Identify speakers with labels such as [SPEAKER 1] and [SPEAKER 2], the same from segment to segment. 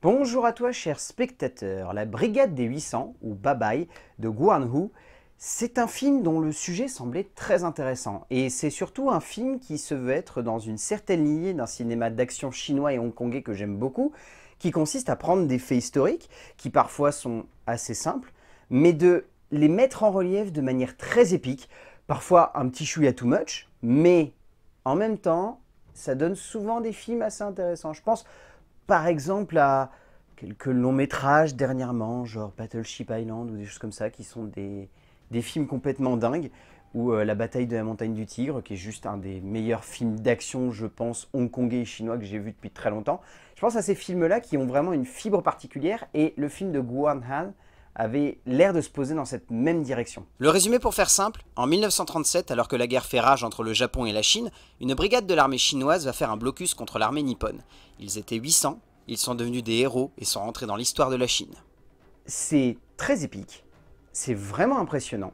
[SPEAKER 1] Bonjour à toi chers spectateurs, La Brigade des 800 ou Babaï de Guan Hu, c'est un film dont le sujet semblait très intéressant et c'est surtout un film qui se veut être dans une certaine lignée d'un cinéma d'action chinois et hongkongais que j'aime beaucoup, qui consiste à prendre des faits historiques qui parfois sont assez simples, mais de les mettre en relief de manière très épique, parfois un petit chouïa too much, mais en même temps, ça donne souvent des films assez intéressants. Je pense par exemple à quelques longs métrages dernièrement, genre Battleship Island ou des choses comme ça, qui sont des, films complètement dingues, ou euh, La bataille de la montagne du tigre, qui est juste un des meilleurs films d'action, je pense, hongkongais et chinois que j'ai vu depuis très longtemps. Je pense à ces films-là qui ont vraiment une fibre particulière, et le film de Guan Han, avait l'air de se poser dans cette même direction. Le résumé pour faire simple, en 1937, alors que la guerre fait rage entre le Japon et la Chine, une brigade de l'armée chinoise va faire un blocus contre l'armée nippone. Ils étaient 800, ils sont devenus des héros et sont rentrés dans l'histoire de la Chine. C'est très épique, c'est vraiment impressionnant,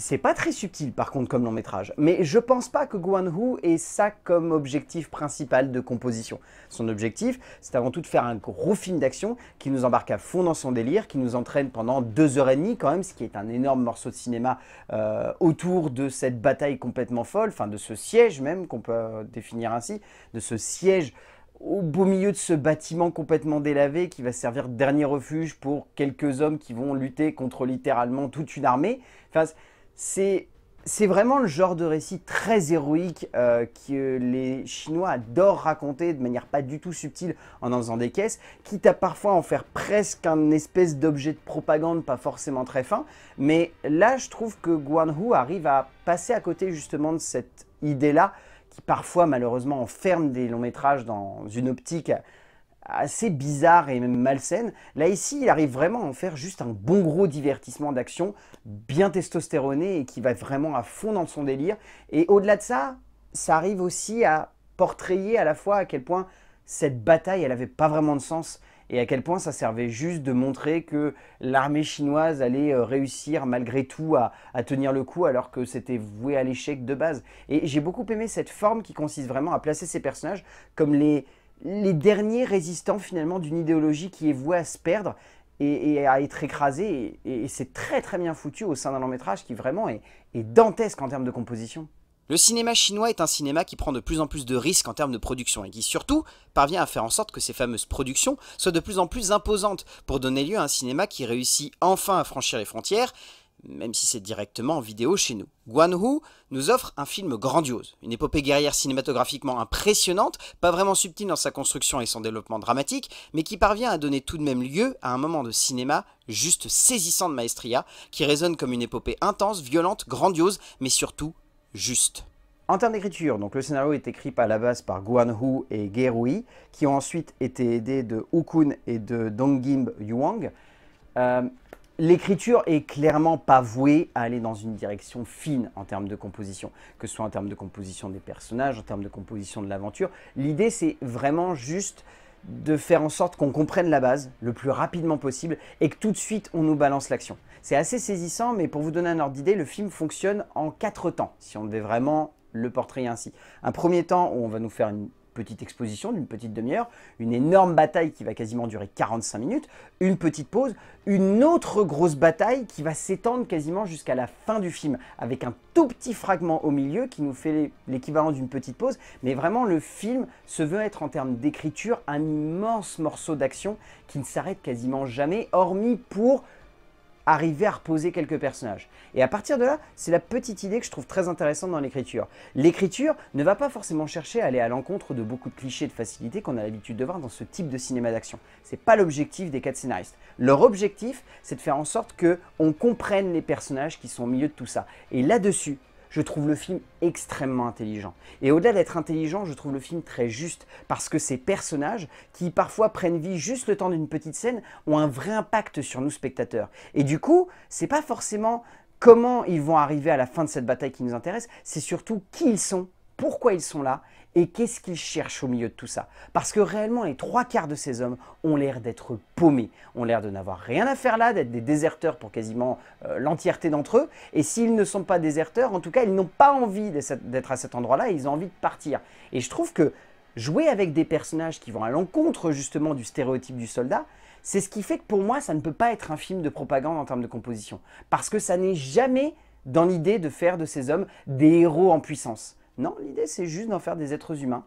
[SPEAKER 1] c'est pas très subtil par contre comme long métrage, mais je pense pas que Guan Hu ait ça comme objectif principal de composition. Son objectif, c'est avant tout de faire un gros film d'action qui nous embarque à fond dans son délire, qui nous entraîne pendant deux heures et demie quand même, ce qui est un énorme morceau de cinéma euh, autour de cette bataille complètement folle, enfin de ce siège même qu'on peut euh, définir ainsi, de ce siège au beau milieu de ce bâtiment complètement délavé qui va servir de dernier refuge pour quelques hommes qui vont lutter contre littéralement toute une armée. Enfin, c'est vraiment le genre de récit très héroïque euh, que les Chinois adorent raconter de manière pas du tout subtile en en faisant des caisses, quitte à parfois en faire presque un espèce d'objet de propagande pas forcément très fin. Mais là, je trouve que Guan Hu arrive à passer à côté justement de cette idée-là, qui parfois malheureusement enferme des longs métrages dans une optique assez bizarre et même malsaine. Là ici, il arrive vraiment à en faire juste un bon gros divertissement d'action, bien testostéroné et qui va vraiment à fond dans son délire. Et au-delà de ça, ça arrive aussi à portrayer à la fois à quel point cette bataille, elle n'avait pas vraiment de sens et à quel point ça servait juste de montrer que l'armée chinoise allait euh, réussir malgré tout à, à tenir le coup alors que c'était voué à l'échec de base. Et j'ai beaucoup aimé cette forme qui consiste vraiment à placer ces personnages comme les les derniers résistants finalement d'une idéologie qui est vouée à se perdre et, à être écrasée. Et, c'est très très bien foutu au sein d'un long métrage qui vraiment est, est dantesque en termes de composition. Le cinéma chinois est un cinéma qui prend de plus en plus de risques en termes de production et qui surtout parvient à faire en sorte que ces fameuses productions soient de plus en plus imposantes pour donner lieu à un cinéma qui réussit enfin à franchir les frontières même si c'est directement en vidéo chez nous. Guan Hu nous offre un film grandiose, une épopée guerrière cinématographiquement impressionnante, pas vraiment subtile dans sa construction et son développement dramatique, mais qui parvient à donner tout de même lieu à un moment de cinéma juste saisissant de maestria, qui résonne comme une épopée intense, violente, grandiose, mais surtout juste. En termes d'écriture, donc le scénario est écrit à la base par Guan Hu et Ge qui ont ensuite été aidés de Kun et de Dong Gim Yuang. Euh, L'écriture est clairement pas vouée à aller dans une direction fine en termes de composition, que ce soit en termes de composition des personnages, en termes de composition de l'aventure. L'idée, c'est vraiment juste de faire en sorte qu'on comprenne la base le plus rapidement possible et que tout de suite on nous balance l'action. C'est assez saisissant, mais pour vous donner un ordre d'idée, le film fonctionne en quatre temps, si on devait vraiment le portrait ainsi. Un premier temps où on va nous faire une petite exposition d'une petite demi-heure, une énorme bataille qui va quasiment durer 45 minutes, une petite pause, une autre grosse bataille qui va s'étendre quasiment jusqu'à la fin du film, avec un tout petit fragment au milieu qui nous fait l'équivalent d'une petite pause, mais vraiment le film se veut être en termes d'écriture un immense morceau d'action qui ne s'arrête quasiment jamais, hormis pour arriver à reposer quelques personnages. Et à partir de là, c'est la petite idée que je trouve très intéressante dans l'écriture. L'écriture ne va pas forcément chercher à aller à l'encontre de beaucoup de clichés de facilité qu'on a l'habitude de voir dans ce type de cinéma d'action. C'est pas l'objectif des quatre scénaristes. Leur objectif, c'est de faire en sorte que on comprenne les personnages qui sont au milieu de tout ça. Et là-dessus, je trouve le film extrêmement intelligent. Et au-delà d'être intelligent, je trouve le film très juste, parce que ces personnages, qui parfois prennent vie juste le temps d'une petite scène, ont un vrai impact sur nous spectateurs. Et du coup, c'est pas forcément comment ils vont arriver à la fin de cette bataille qui nous intéresse, c'est surtout qui ils sont, pourquoi ils sont là et qu'est-ce qu'ils cherchent au milieu de tout ça Parce que réellement, les trois quarts de ces hommes ont l'air d'être paumés, ont l'air de n'avoir rien à faire là, d'être des déserteurs pour quasiment euh, l'entièreté d'entre eux. Et s'ils ne sont pas déserteurs, en tout cas, ils n'ont pas envie d'être à cet endroit-là, ils ont envie de partir. Et je trouve que jouer avec des personnages qui vont à l'encontre justement du stéréotype du soldat, c'est ce qui fait que pour moi, ça ne peut pas être un film de propagande en termes de composition. Parce que ça n'est jamais dans l'idée de faire de ces hommes des héros en puissance. Non, l'idée, c'est juste d'en faire des êtres humains,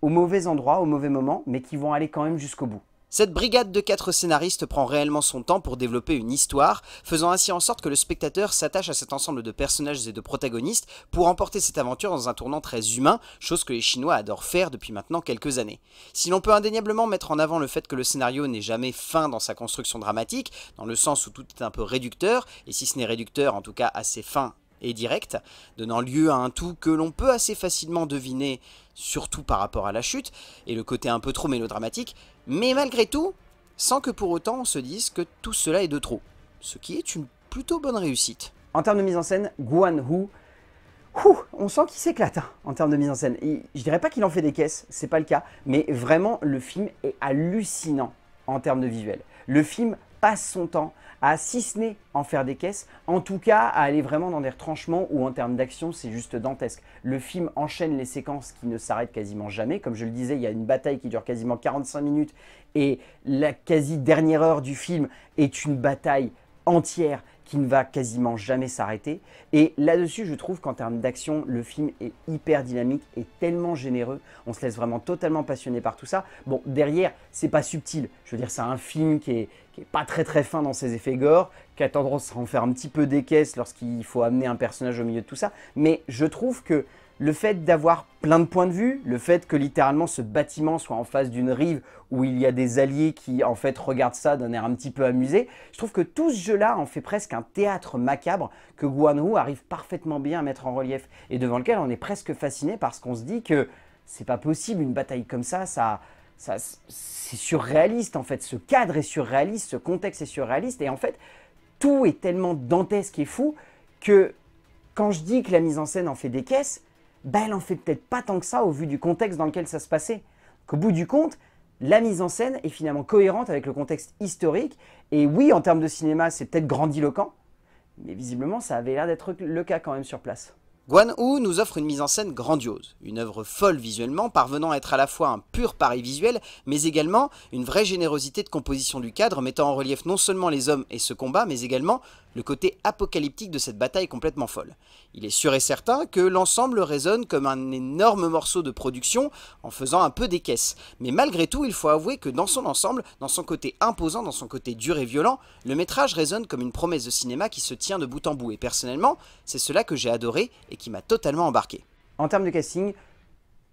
[SPEAKER 1] au mauvais endroit, au mauvais moment, mais qui vont aller quand même jusqu'au bout. Cette brigade de quatre scénaristes prend réellement son temps pour développer une histoire, faisant ainsi en sorte que le spectateur s'attache à cet ensemble de personnages et de protagonistes pour emporter cette aventure dans un tournant très humain, chose que les Chinois adorent faire depuis maintenant quelques années. Si l'on peut indéniablement mettre en avant le fait que le scénario n'est jamais fin dans sa construction dramatique, dans le sens où tout est un peu réducteur, et si ce n'est réducteur, en tout cas assez fin direct, directe, donnant lieu à un tout que l'on peut assez facilement deviner, surtout par rapport à la chute, et le côté un peu trop mélodramatique, mais malgré tout, sans que pour autant on se dise que tout cela est de trop, ce qui est une plutôt bonne réussite. En termes de mise en scène, Guan Hu, on sent qu'il s'éclate hein, en termes de mise en scène. je dirais pas qu'il en fait des caisses, c'est pas le cas, mais vraiment le film est hallucinant en termes de visuel. Le film passe son temps à, si ce n'est en faire des caisses, en tout cas à aller vraiment dans des retranchements où en termes d'action, c'est juste dantesque. Le film enchaîne les séquences qui ne s'arrêtent quasiment jamais. Comme je le disais, il y a une bataille qui dure quasiment 45 minutes et la quasi dernière heure du film est une bataille entière qui ne va quasiment jamais s'arrêter. Et là-dessus, je trouve qu'en termes d'action, le film est hyper dynamique et tellement généreux. On se laisse vraiment totalement passionner par tout ça. Bon, derrière, c'est pas subtil. Je veux dire, c'est un film qui est, pas très très fin dans ses effets gore, qui a tendance en faire un petit peu des caisses lorsqu'il faut amener un personnage au milieu de tout ça. Mais je trouve que le fait d'avoir plein de points de vue, le fait que littéralement ce bâtiment soit en face d'une rive où il y a des alliés qui en fait regardent ça d'un air un petit peu amusé, je trouve que tout ce jeu-là en fait presque un théâtre macabre que Guan arrive parfaitement bien à mettre en relief et devant lequel on est presque fasciné parce qu'on se dit que c'est pas possible une bataille comme ça, ça, ça c'est surréaliste en fait, ce cadre est surréaliste, ce contexte est surréaliste et en fait tout est tellement dantesque et fou que quand je dis que la mise en scène en fait des caisses, bah, elle en fait peut-être pas tant que ça au vu du contexte dans lequel ça se passait. Qu'au bout du compte, la mise en scène est finalement cohérente avec le contexte historique. Et oui, en termes de cinéma, c'est peut-être grandiloquent, mais visiblement, ça avait l'air d'être le cas quand même sur place. Guan Hu nous offre une mise en scène grandiose, une œuvre folle visuellement, parvenant à être à la fois un pur pari visuel, mais également une vraie générosité de composition du cadre, mettant en relief non seulement les hommes et ce combat, mais également le côté apocalyptique de cette bataille est complètement folle. Il est sûr et certain que l'ensemble résonne comme un énorme morceau de production en faisant un peu des caisses. Mais malgré tout, il faut avouer que dans son ensemble, dans son côté imposant, dans son côté dur et violent, le métrage résonne comme une promesse de cinéma qui se tient de bout en bout. Et personnellement, c'est cela que j'ai adoré et qui m'a totalement embarqué. En termes de casting,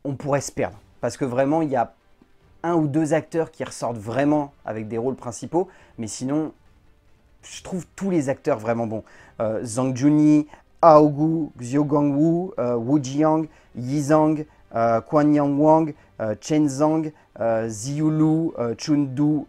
[SPEAKER 1] on pourrait se perdre. Parce que vraiment, il y a un ou deux acteurs qui ressortent vraiment avec des rôles principaux, mais sinon, je trouve tous les acteurs vraiment bons. Euh, Zhang Junyi, Aogu, Xiu Wu, euh, Wu Jiang, Yi Zhang, euh, Yang Wang, Chen Zhang, Ziyu Lu, Chun Du,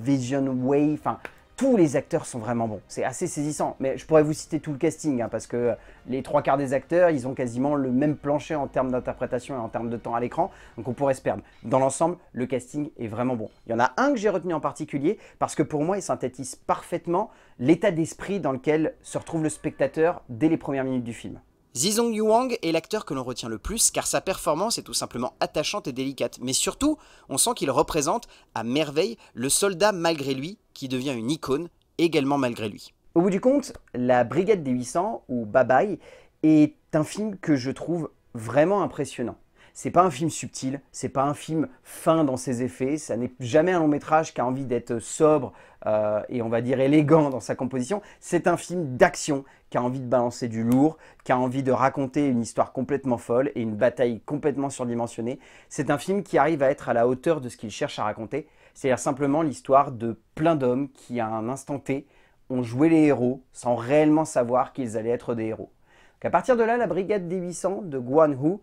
[SPEAKER 1] Vision Wei, enfin tous les acteurs sont vraiment bons. C'est assez saisissant. Mais je pourrais vous citer tout le casting, hein, parce que euh, les trois quarts des acteurs, ils ont quasiment le même plancher en termes d'interprétation et en termes de temps à l'écran, donc on pourrait se perdre. Dans l'ensemble, le casting est vraiment bon. Il y en a un que j'ai retenu en particulier, parce que pour moi, il synthétise parfaitement l'état d'esprit dans lequel se retrouve le spectateur dès les premières minutes du film. Zizong Yuang est l'acteur que l'on retient le plus car sa performance est tout simplement attachante et délicate, mais surtout, on sent qu'il représente à merveille le soldat malgré lui qui devient une icône également malgré lui. Au bout du compte, La Brigade des 800 ou Babaï est un film que je trouve vraiment impressionnant. C'est pas un film subtil, c'est pas un film fin dans ses effets, ça n'est jamais un long métrage qui a envie d'être sobre euh, et on va dire élégant dans sa composition. C'est un film d'action qui a envie de balancer du lourd, qui a envie de raconter une histoire complètement folle et une bataille complètement surdimensionnée. C'est un film qui arrive à être à la hauteur de ce qu'il cherche à raconter, c'est-à-dire simplement l'histoire de plein d'hommes qui, à un instant T, ont joué les héros sans réellement savoir qu'ils allaient être des héros. Donc à partir de là, la brigade des 800 de Guan Hu,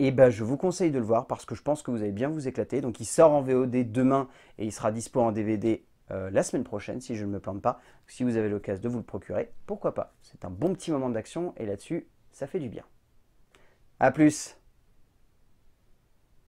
[SPEAKER 1] et eh ben je vous conseille de le voir parce que je pense que vous allez bien vous éclater. Donc il sort en VOD demain et il sera dispo en DVD euh, la semaine prochaine si je ne me plante pas. Si vous avez l'occasion de vous le procurer, pourquoi pas. C'est un bon petit moment d'action et là-dessus, ça fait du bien. A plus